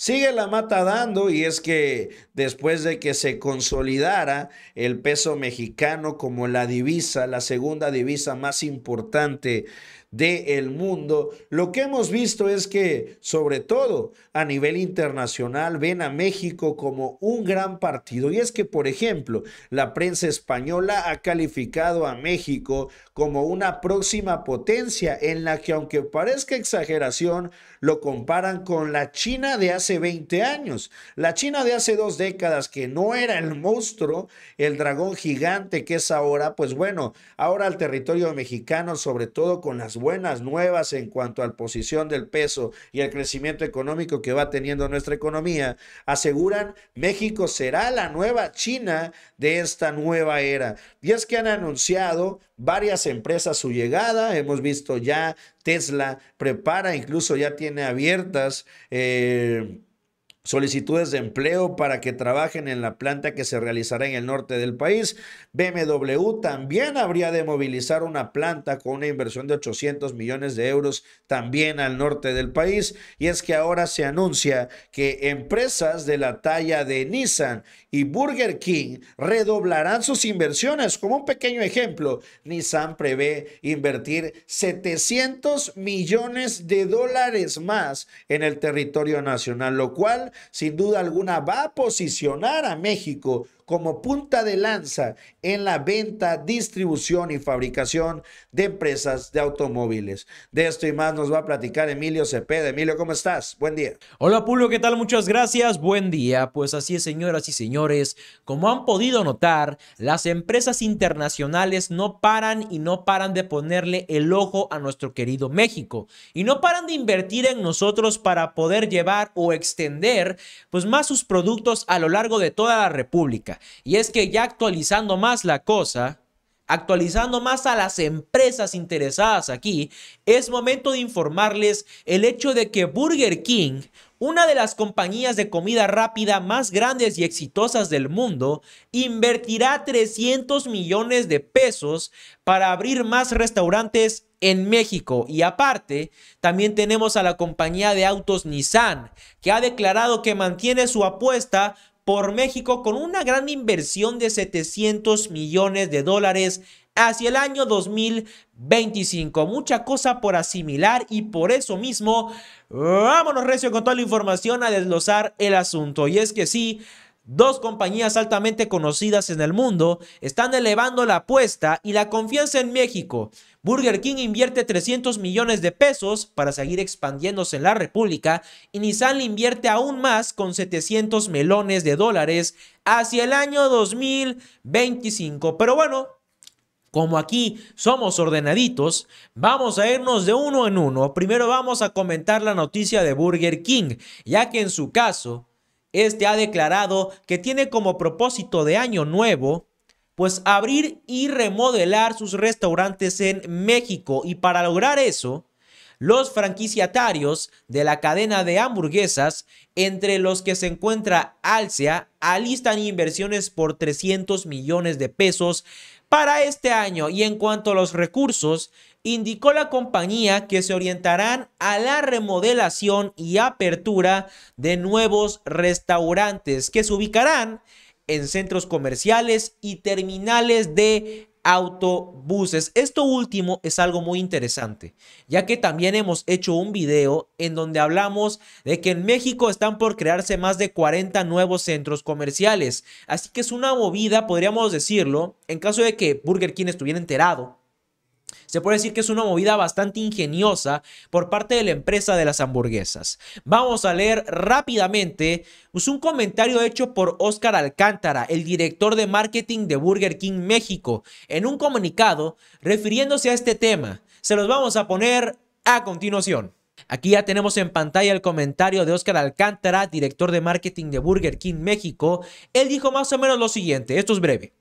Sigue la mata dando y es que después de que se consolidara el peso mexicano como la divisa, la segunda divisa más importante del mundo, lo que hemos visto es que, sobre todo a nivel internacional, ven a México como un gran partido. Y es que, por ejemplo, la prensa española ha calificado a México como una próxima potencia en la que, aunque parezca exageración, lo comparan con la China de hace 20 años. La China de hace dos décadas, que no era el monstruo, el dragón gigante que es ahora, pues bueno, ahora el territorio mexicano, sobre todo con las buenas nuevas en cuanto a la posición del peso y el crecimiento económico que va teniendo nuestra economía, aseguran México será la nueva China de esta nueva era. Y es que han anunciado varias empresas su llegada, hemos visto ya Tesla prepara, incluso ya tiene abiertas. Eh, solicitudes de empleo para que trabajen en la planta que se realizará en el norte del país. BMW también habría de movilizar una planta con una inversión de 800 millones de euros también al norte del país. Y es que ahora se anuncia que empresas de la talla de Nissan y Burger King redoblarán sus inversiones. Como un pequeño ejemplo, Nissan prevé invertir 700 millones de dólares más en el territorio nacional, lo cual sin duda alguna va a posicionar a México como punta de lanza en la venta, distribución y fabricación de empresas de automóviles. De esto y más nos va a platicar Emilio Cepeda. Emilio, ¿cómo estás? Buen día. Hola Pulio, ¿qué tal? Muchas gracias. Buen día. Pues así es, señoras y señores. Como han podido notar, las empresas internacionales no paran y no paran de ponerle el ojo a nuestro querido México. Y no paran de invertir en nosotros para poder llevar o extender pues más sus productos a lo largo de toda la República. Y es que ya actualizando más la cosa, actualizando más a las empresas interesadas aquí, es momento de informarles el hecho de que Burger King, una de las compañías de comida rápida más grandes y exitosas del mundo, invertirá 300 millones de pesos para abrir más restaurantes en México. Y aparte, también tenemos a la compañía de autos Nissan, que ha declarado que mantiene su apuesta por México con una gran inversión de 700 millones de dólares hacia el año 2025. Mucha cosa por asimilar y por eso mismo, vámonos recio con toda la información a desglosar el asunto. Y es que sí, Dos compañías altamente conocidas en el mundo están elevando la apuesta y la confianza en México. Burger King invierte 300 millones de pesos para seguir expandiéndose en la República y Nissan invierte aún más con 700 melones de dólares hacia el año 2025. Pero bueno, como aquí somos ordenaditos, vamos a irnos de uno en uno. Primero vamos a comentar la noticia de Burger King, ya que en su caso este ha declarado que tiene como propósito de año nuevo, pues abrir y remodelar sus restaurantes en México. Y para lograr eso, los franquiciatarios de la cadena de hamburguesas, entre los que se encuentra Alcia, alistan inversiones por 300 millones de pesos para este año y en cuanto a los recursos, indicó la compañía que se orientarán a la remodelación y apertura de nuevos restaurantes que se ubicarán en centros comerciales y terminales de autobuses. Esto último es algo muy interesante, ya que también hemos hecho un video en donde hablamos de que en México están por crearse más de 40 nuevos centros comerciales. Así que es una movida, podríamos decirlo, en caso de que Burger King estuviera enterado se puede decir que es una movida bastante ingeniosa por parte de la empresa de las hamburguesas. Vamos a leer rápidamente pues, un comentario hecho por Óscar Alcántara, el director de marketing de Burger King México, en un comunicado refiriéndose a este tema. Se los vamos a poner a continuación. Aquí ya tenemos en pantalla el comentario de Óscar Alcántara, director de marketing de Burger King México. Él dijo más o menos lo siguiente, esto es breve.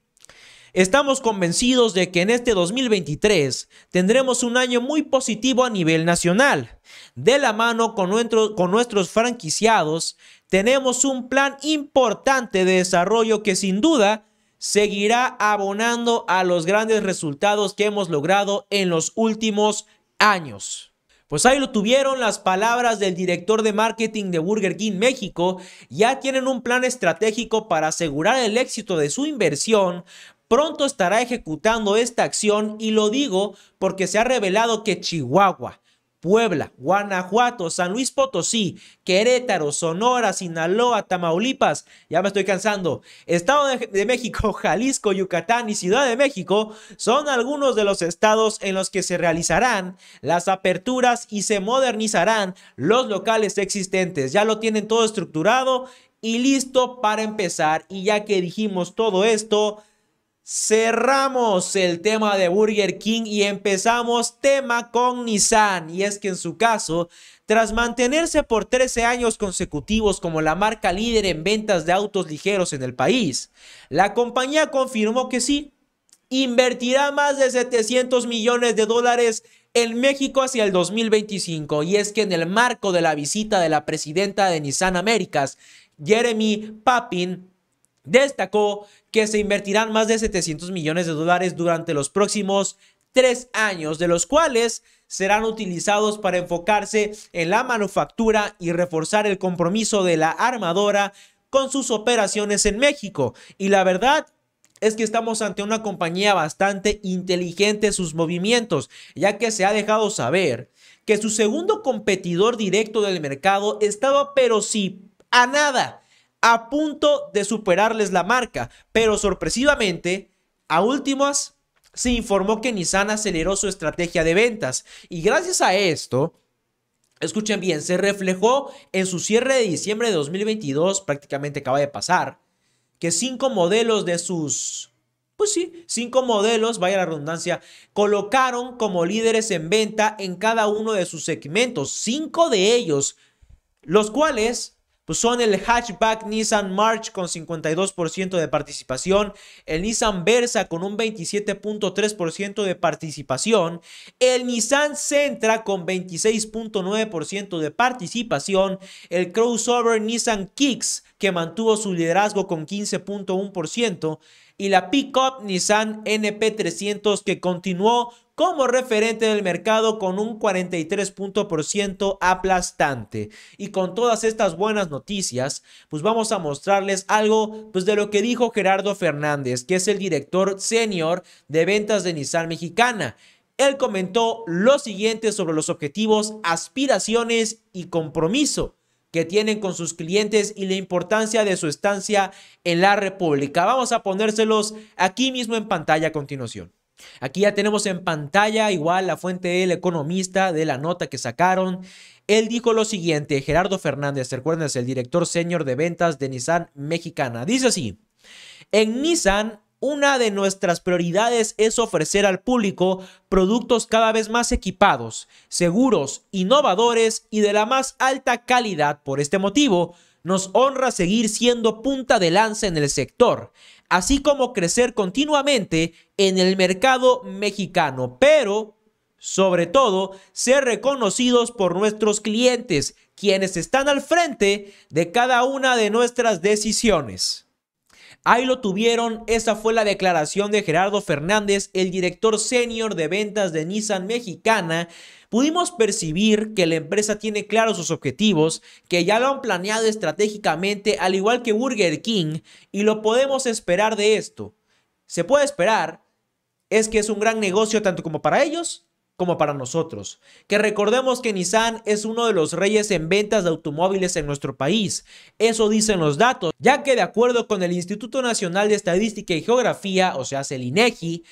Estamos convencidos de que en este 2023 tendremos un año muy positivo a nivel nacional. De la mano con, nuestros franquiciados, tenemos un plan importante de desarrollo que sin duda seguirá abonando a los grandes resultados que hemos logrado en los últimos años. Pues ahí lo tuvieron las palabras del director de marketing de Burger King México. Ya tienen un plan estratégico para asegurar el éxito de su inversión pronto estará ejecutando esta acción y lo digo porque se ha revelado que Chihuahua, Puebla, Guanajuato, San Luis Potosí, Querétaro, Sonora, Sinaloa, Tamaulipas, ya me estoy cansando, Estado de, México, Jalisco, Yucatán y Ciudad de México son algunos de los estados en los que se realizarán las aperturas y se modernizarán los locales existentes. Ya lo tienen todo estructurado y listo para empezar. Y ya que dijimos todo esto, Cerramos el tema de Burger King y empezamos tema con Nissan. Y es que en su caso, tras mantenerse por 13 años consecutivos como la marca líder en ventas de autos ligeros en el país, la compañía confirmó que sí, invertirá más de 700 millones de dólares en México hacia el 2025. Y es que en el marco de la visita de la presidenta de Nissan Américas, Jeremy Papin, Destacó que se invertirán más de 700 millones de dólares durante los próximos tres años, de los cuales serán utilizados para enfocarse en la manufactura y reforzar el compromiso de la armadora con sus operaciones en México. Y la verdad es que estamos ante una compañía bastante inteligente en sus movimientos, ya que se ha dejado saber que su segundo competidor directo del mercado estaba pero sí a nada a punto de superarles la marca, pero sorpresivamente, a últimas, se informó que Nissan aceleró su estrategia de ventas y gracias a esto, escuchen bien, se reflejó en su cierre de diciembre de 2022, prácticamente acaba de pasar, que cinco modelos de sus, pues sí, cinco modelos, vaya la redundancia, colocaron como líderes en venta en cada uno de sus segmentos, cinco de ellos, los cuales pues son el hatchback Nissan March con 52% de participación, el Nissan Versa con un 27.3% de participación, el Nissan Sentra con 26.9% de participación, el crossover Nissan Kicks que mantuvo su liderazgo con 15.1% y la pickup Nissan NP300 que continuó como referente del mercado con un 43% aplastante. Y con todas estas buenas noticias, pues vamos a mostrarles algo pues de lo que dijo Gerardo Fernández, que es el director senior de ventas de Nissan Mexicana. Él comentó lo siguiente sobre los objetivos, aspiraciones y compromiso que tienen con sus clientes y la importancia de su estancia en la República. Vamos a ponérselos aquí mismo en pantalla a continuación. Aquí ya tenemos en pantalla igual la fuente del economista de la nota que sacaron. Él dijo lo siguiente, Gerardo Fernández, recuerden, el director señor de ventas de Nissan Mexicana. Dice así, en Nissan una de nuestras prioridades es ofrecer al público productos cada vez más equipados, seguros, innovadores y de la más alta calidad. Por este motivo, nos honra seguir siendo punta de lanza en el sector, así como crecer continuamente en el mercado mexicano, pero sobre todo ser reconocidos por nuestros clientes, quienes están al frente de cada una de nuestras decisiones. Ahí lo tuvieron, esa fue la declaración de Gerardo Fernández, el director senior de ventas de Nissan Mexicana. Pudimos percibir que la empresa tiene claros sus objetivos, que ya lo han planeado estratégicamente al igual que Burger King y lo podemos esperar de esto. Se puede esperar, es que es un gran negocio tanto como para ellos como para nosotros. Que recordemos que Nissan es uno de los reyes en ventas de automóviles en nuestro país. Eso dicen los datos, ya que de acuerdo con el Instituto Nacional de Estadística y Geografía, o sea, el INEGI,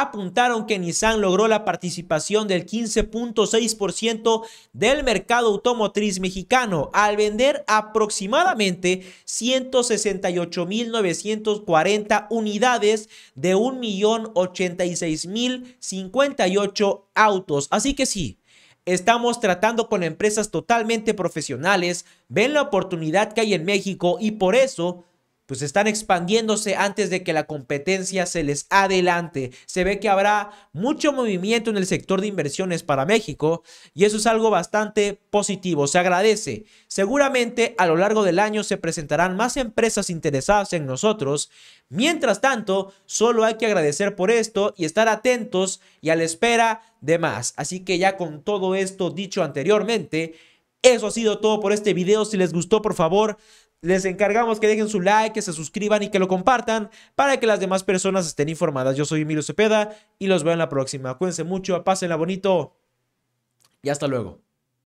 apuntaron que Nissan logró la participación del 15.6% del mercado automotriz mexicano al vender aproximadamente 168.940 unidades de 1.086.058 autos. Así que sí, Estamos tratando con empresas totalmente profesionales, ven la oportunidad que hay en México y por eso pues están expandiéndose antes de que la competencia se les adelante. Se ve que habrá mucho movimiento en el sector de inversiones para México y eso es algo bastante positivo, se agradece. Seguramente a lo largo del año se presentarán más empresas interesadas en nosotros. Mientras tanto, solo hay que agradecer por esto y estar atentos y a la espera de más. Así que ya con todo esto dicho anteriormente, eso ha sido todo por este video. Si les gustó, por favor, les encargamos que dejen su like, que se suscriban y que lo compartan para que las demás personas estén informadas. Yo soy Emilio Cepeda y los veo en la próxima. Cuídense mucho, pásenla bonito y hasta luego.